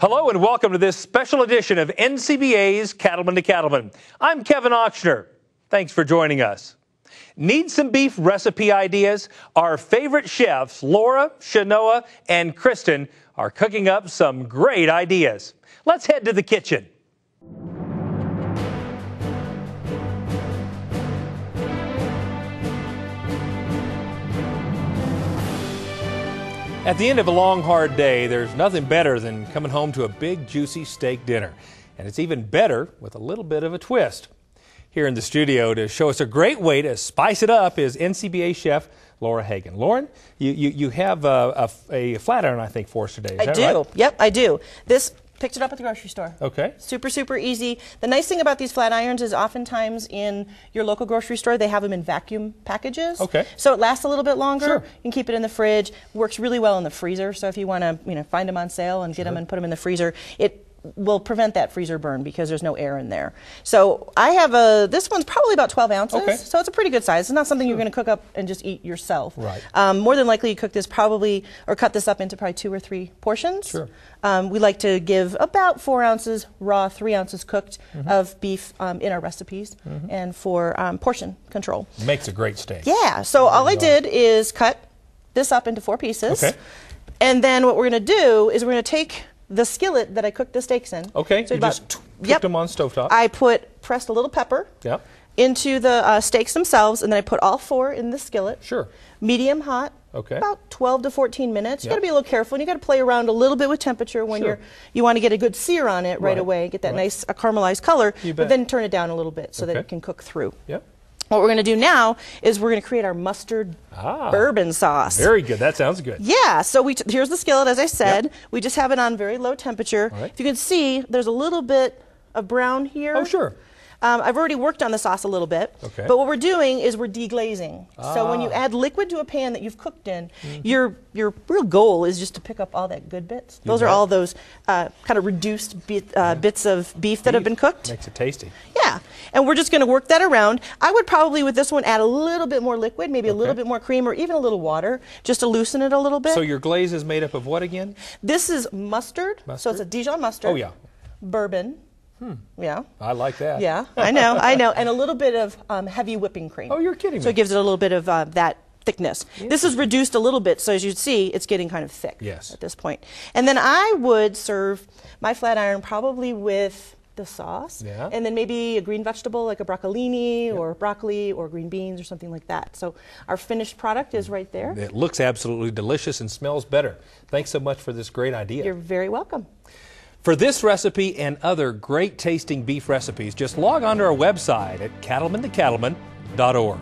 Hello and welcome to this special edition of NCBA's Cattleman to Cattleman. I'm Kevin Auctioner. Thanks for joining us. Need some beef recipe ideas? Our favorite chefs, Laura, Shanoa, and Kristen, are cooking up some great ideas. Let's head to the kitchen. At the end of a long, hard day, there's nothing better than coming home to a big, juicy steak dinner. And it's even better with a little bit of a twist. Here in the studio to show us a great way to spice it up is NCBA chef Laura Hagan. Lauren, you, you, you have a, a, a flat iron, I think, for us today. I do. Right? Yep, I do. This Picked it up at the grocery store. Okay. Super, super easy. The nice thing about these flat irons is oftentimes in your local grocery store, they have them in vacuum packages. Okay. So it lasts a little bit longer. Sure. You can keep it in the fridge. Works really well in the freezer. So if you want to, you know, find them on sale and sure. get them and put them in the freezer, it will prevent that freezer burn because there's no air in there. So I have a, this one's probably about 12 ounces. Okay. So it's a pretty good size. It's not something you're going to cook up and just eat yourself. Right. Um, more than likely you cook this probably, or cut this up into probably two or three portions. Sure. Um, we like to give about four ounces raw, three ounces cooked mm -hmm. of beef um, in our recipes mm -hmm. and for um, portion control. Makes a great steak. Yeah. So there all I did is cut this up into four pieces. Okay. And then what we're going to do is we're going to take the skillet that I cooked the steaks in. Okay, so you about, just cooked yep, them on stovetop. I put pressed a little pepper. Into the uh, steaks themselves, and then I put all four in the skillet. Sure. Medium hot. Okay. About 12 to 14 minutes. Yep. You got to be a little careful, and you got to play around a little bit with temperature when sure. you're you want to get a good sear on it right, right away, get that right. nice uh, caramelized color, but then turn it down a little bit so okay. that it can cook through. Yep. What we're going to do now is we're going to create our mustard ah, bourbon sauce. Very good. That sounds good. Yeah. So we here's the skillet, as I said. Yep. We just have it on very low temperature. Right. If you can see, there's a little bit of brown here. Oh, sure. Um, I've already worked on the sauce a little bit, okay. but what we're doing is we're deglazing. Ah. So when you ah. add liquid to a pan that you've cooked in, mm -hmm. your your real goal is just to pick up all that good bits. You those are all those uh, kind of reduced bit, uh, yeah. bits of beef, beef that have been cooked. Makes it tasty. Yeah, and we're just going to work that around. I would probably with this one add a little bit more liquid, maybe okay. a little bit more cream, or even a little water, just to loosen it a little bit. So your glaze is made up of what again? This is mustard. mustard? So it's a Dijon mustard. Oh yeah. Bourbon. Hmm. Yeah. I like that. Yeah, I know, I know. And a little bit of um, heavy whipping cream. Oh, you're kidding so it gives it a little bit of uh, that thickness. Yeah. This is reduced a little bit, so as you see, it's getting kind of thick yes. at this point. And then I would serve my flat iron probably with the sauce, yeah. and then maybe a green vegetable like a broccolini yep. or broccoli or green beans or something like that. So our finished product is right there. It looks absolutely delicious and smells better. Thanks so much for this great idea. You're very welcome. For this recipe and other great tasting beef recipes, just log on to our website at cattlemanthecattleman.org.